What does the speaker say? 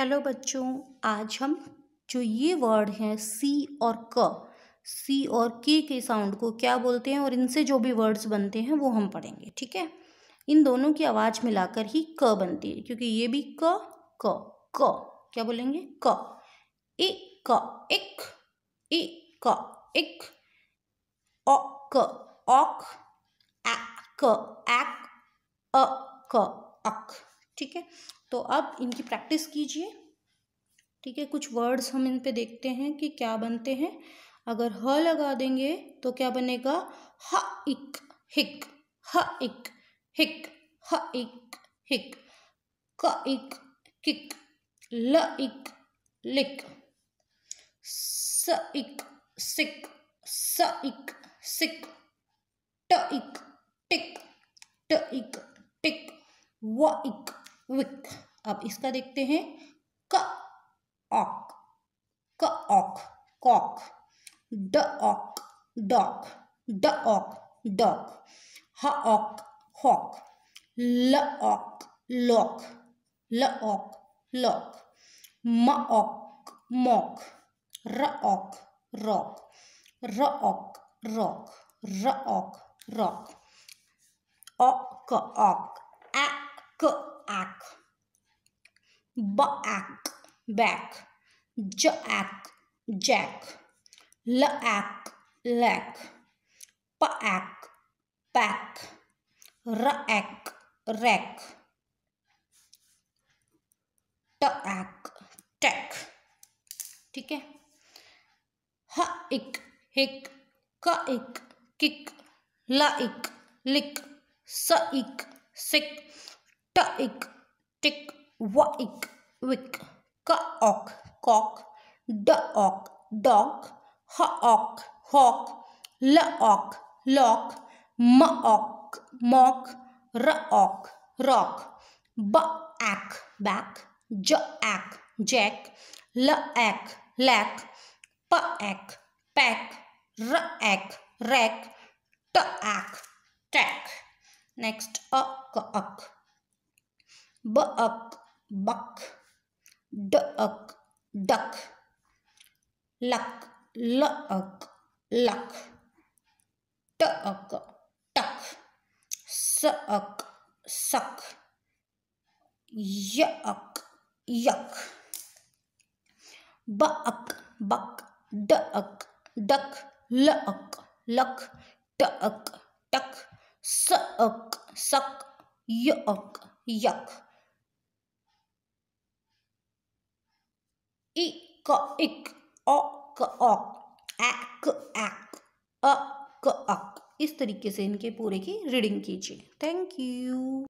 hello बच्चों आज हम जो ये वर्ड हैं सी और क सी और के के साउंड को क्या बोलते हैं और इनसे जो भी वर्ड्स बनते हैं वो हम पढ़ेंगे ठीक है इन दोनों की आवाज़ मिलाकर ही क बनती है क्योंकि ये भी क क क क्या बोलेंगे क ए क एक ए क एक ओ क क अ क अक ठीक है तो अब इनकी प्रैक्टिस कीजिए ठीक है कुछ वर्ड्स हम इन पे देखते हैं कि क्या बनते हैं अगर ह लगा देंगे तो क्या बनेगा ह इक हिक ह इक हिक ह इक हिक क इक किक ल इक लिक स इक सिक स इक सिक ट इक टिक ट इक टिक व इक विक अब इसका देखते हैं क ऑक क ऑक कॉक ड ऑक डॉक ड ऑक डॉक ह ऑक हॉक ल ऑक लॉक ल ऑक लॉक म ऑक मॉक र ऑक रॉक र ऑक रॉक र ऑक रॉक ऑक ऑक ऐक आक back back jack jack lack lack pack pack rack rack tack tack ठीक है ह इक हिक क इक किक ल इक लिक स इक सिक ट इक टिक waik wick kaok cock dook dog hook hawk look lock mook mock rock rock back back jack jack lack lack pack pack rack rack tack tack next ak ak buck buck duck duck luck luck luck duck, duck suck suck yuck yuck buck buck duck duck luck luck duck duck suck suck yuck yuck k क इक अ क a k ऐक अ क अक इस तरीके से इनके पूरे की रीडिंग कीजिए थैंक यू